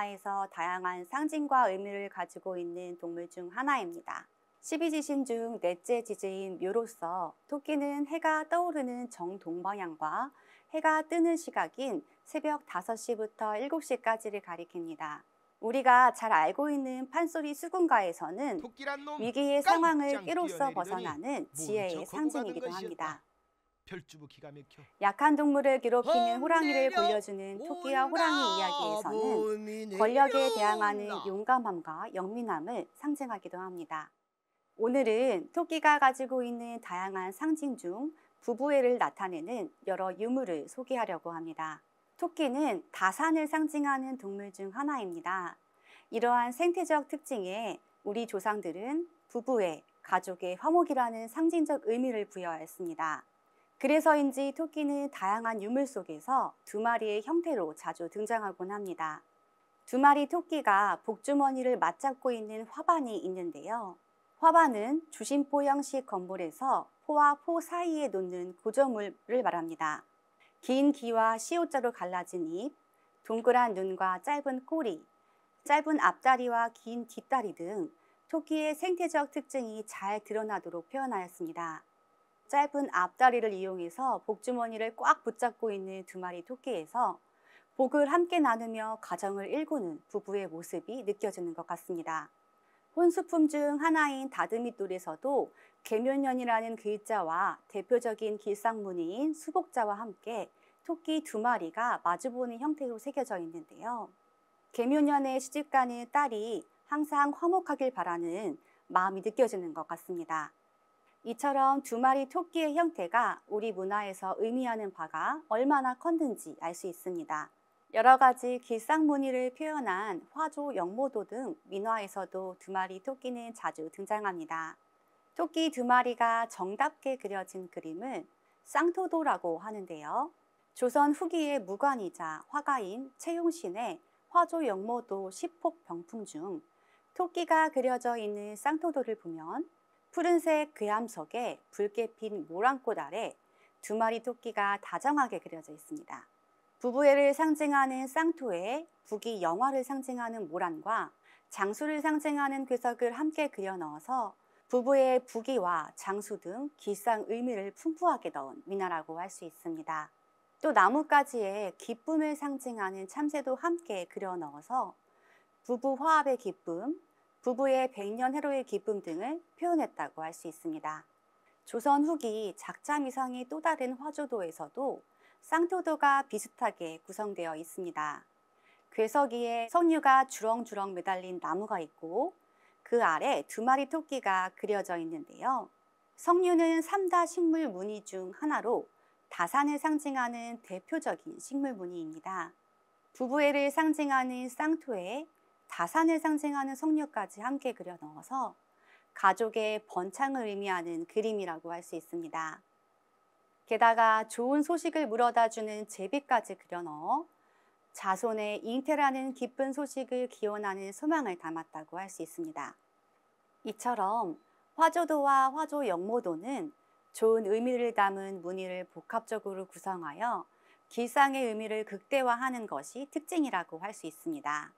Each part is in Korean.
우리에서 다양한 상징과 의미를 가지고 있는 동물 중 하나입니다. 12지신 중 넷째 지지인 묘로서 토끼는 해가 떠오르는 정동방향과 해가 뜨는 시각인 새벽 5시부터 7시까지를 가리킵니다. 우리가 잘 알고 있는 판소리 수군가에서는 위기의 상황을 끼로써 벗어나는 지혜의 상징이기도 합니다. 약한 동물을 괴롭히는 어, 호랑이를 보여주는 토끼와 호랑이 이야기에서는 권력에 대항하는 용감함과 영민함을 상징하기도 합니다. 오늘은 토끼가 가지고 있는 다양한 상징 중 부부애를 나타내는 여러 유물을 소개하려고 합니다. 토끼는 다산을 상징하는 동물 중 하나입니다. 이러한 생태적 특징에 우리 조상들은 부부의 가족의 화목이라는 상징적 의미를 부여하였습니다. 그래서인지 토끼는 다양한 유물 속에서 두 마리의 형태로 자주 등장하곤 합니다. 두 마리 토끼가 복주머니를 맞잡고 있는 화반이 있는데요. 화반은 주심포 형식 건물에서 포와 포 사이에 놓는 고조물을 말합니다. 긴 귀와 시옷자로 갈라진 입, 동그란 눈과 짧은 꼬리, 짧은 앞다리와 긴 뒷다리 등 토끼의 생태적 특징이 잘 드러나도록 표현하였습니다. 짧은 앞다리를 이용해서 복주머니를 꽉 붙잡고 있는 두 마리 토끼에서 복을 함께 나누며 가정을 일구는 부부의 모습이 느껴지는 것 같습니다. 혼수품 중 하나인 다듬이돌에서도 계면년이라는 글자와 대표적인 길상무늬인 수복자와 함께 토끼 두 마리가 마주보는 형태로 새겨져 있는데요. 계묘년에 시집가는 딸이 항상 화목하길 바라는 마음이 느껴지는 것 같습니다. 이처럼 두 마리 토끼의 형태가 우리 문화에서 의미하는 바가 얼마나 컸는지 알 수 있습니다. 여러 가지 길상무늬를 표현한 화조, 영모도 등 민화에서도 두 마리 토끼는 자주 등장합니다. 토끼 두 마리가 정답게 그려진 그림을 쌍토도라고 하는데요. 조선 후기의 무관이자 화가인 채용신의 화조 영모도 10폭 병풍 중 토끼가 그려져 있는 쌍토도를 보면 푸른색 괴암석에 붉게 핀 모란꽃 아래 두 마리 토끼가 다정하게 그려져 있습니다. 부부애를 상징하는 쌍토에 북이 영화를 상징하는 모란과 장수를 상징하는 괴석을 함께 그려 넣어서 부부의 부귀와 장수 등 길상 의미를 풍부하게 넣은 미나라고 할 수 있습니다. 또 나뭇가지에 기쁨을 상징하는 참새도 함께 그려 넣어서 부부 화합의 기쁨, 부부의 백년 해로의 기쁨 등을 표현했다고 할 수 있습니다. 조선 후기 작자미상의또 다른 화조도에서도 쌍토도가 비슷하게 구성되어 있습니다. 괴석이에 석류가 주렁주렁 매달린 나무가 있고 그 아래 두 마리 토끼가 그려져 있는데요. 석류는 삼다 식물 무늬 중 하나로 다산을 상징하는 대표적인 식물 무늬입니다. 부부애를 상징하는 쌍토에 다산을 상징하는 석류까지 함께 그려 넣어서 가족의 번창을 의미하는 그림이라고 할 수 있습니다. 게다가 좋은 소식을 물어다 주는 제비까지 그려 넣어 자손의 잉태라는 기쁜 소식을 기원하는 소망을 담았다고 할 수 있습니다. 이처럼 화조도와 화조 영모도는 좋은 의미를 담은 무늬를 복합적으로 구성하여 길상의 의미를 극대화하는 것이 특징이라고 할 수 있습니다.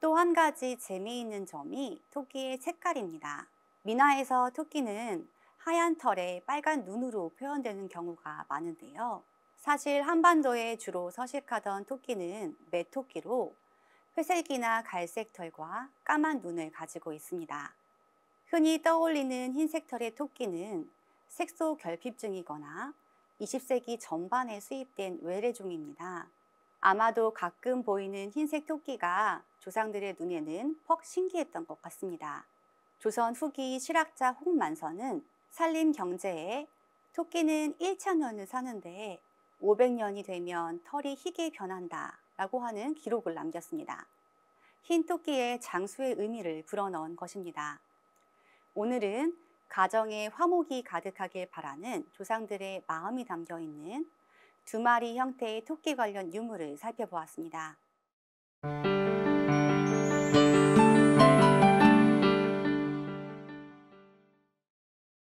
또한 가지 재미있는 점이 토끼의 색깔입니다. 미나에서 토끼는 하얀 털에 빨간 눈으로 표현되는 경우가 많은데요. 사실 한반도에 주로 서식하던 토끼는 메토끼로 회색이나 갈색 털과 까만 눈을 가지고 있습니다. 흔히 떠올리는 흰색 털의 토끼는 색소 결핍증이거나 20세기 전반에 수입된 외래종입니다. 아마도 가끔 보이는 흰색 토끼가 조상들의 눈에는 퍽 신기했던 것 같습니다. 조선 후기 실학자 홍만선은 산림 경제에 토끼는 1천년을 사는데 500년이 되면 털이 희게 변한다 라고 하는 기록을 남겼습니다. 흰 토끼의 장수의 의미를 불어넣은 것입니다. 오늘은 가정에 화목이 가득하길 바라는 조상들의 마음이 담겨 있는 두 마리 형태의 토끼 관련 유물을 살펴보았습니다.